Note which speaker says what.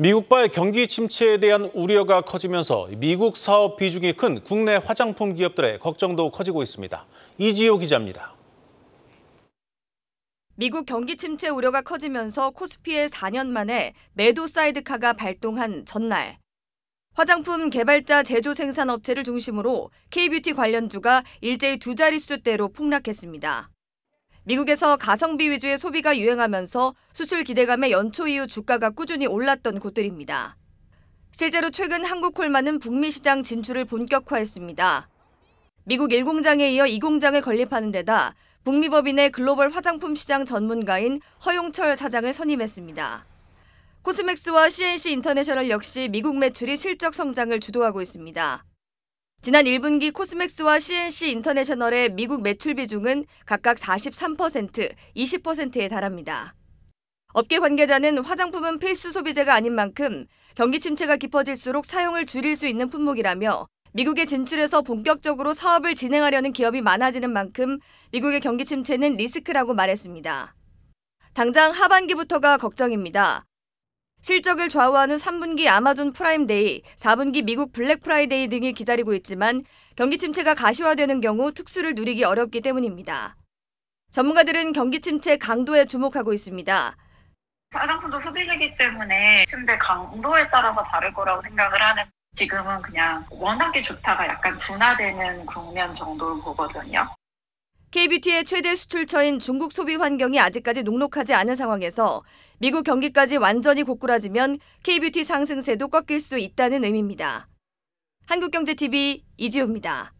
Speaker 1: 미국발 경기 침체에 대한 우려가 커지면서 미국 사업 비중이 큰 국내 화장품 기업들의 걱정도 커지고 있습니다. 이지호 기자입니다. 미국 경기 침체 우려가 커지면서 코스피의 4년 만에 매도 사이드카가 발동한 전날 화장품 개발자 제조 생산 업체를 중심으로 K뷰티 관련주가 일제히 두 자릿수대로 폭락했습니다. 미국에서 가성비 위주의 소비가 유행하면서 수출 기대감의 연초 이후 주가가 꾸준히 올랐던 곳들입니다. 실제로 최근 한국 콜마는 북미 시장 진출을 본격화했습니다. 미국 1공장에 이어 2공장을 건립하는 데다 북미 법인의 글로벌 화장품 시장 전문가인 허용철 사장을 선임했습니다. 코스맥스와 CNC 인터내셔널 역시 미국 매출이 실적 성장을 주도하고 있습니다. 지난 1분기 코스맥스와 CNC 인터내셔널의 미국 매출 비중은 각각 43%, 20%에 달합니다. 업계 관계자는 화장품은 필수 소비재가 아닌 만큼 경기 침체가 깊어질수록 사용을 줄일 수 있는 품목이라며 미국에 진출해서 본격적으로 사업을 진행하려는 기업이 많아지는 만큼 미국의 경기 침체는 리스크라고 말했습니다. 당장 하반기부터가 걱정입니다. 실적을 좌우하는 3분기 아마존 프라임데이, 4분기 미국 블랙 프라이데이 등이 기다리고 있지만 경기 침체가 가시화되는 경우 특수를 누리기 어렵기 때문입니다. 전문가들은 경기 침체 강도에 주목하고 있습니다. 화장품도 소비재기 때문에 침대 강도에 따라서 다를 거라고 생각을 하는 지금은 그냥 워낙에 좋다가 약간 둔화되는 국면 정도를 보거든요. k b t 의 최대 수출처인 중국 소비 환경이 아직까지 녹록하지 않은 상황에서 미국 경기까지 완전히 고꾸라지면 k b t 상승세도 꺾일 수 있다는 의미입니다. 한국경제TV 이지우입니다.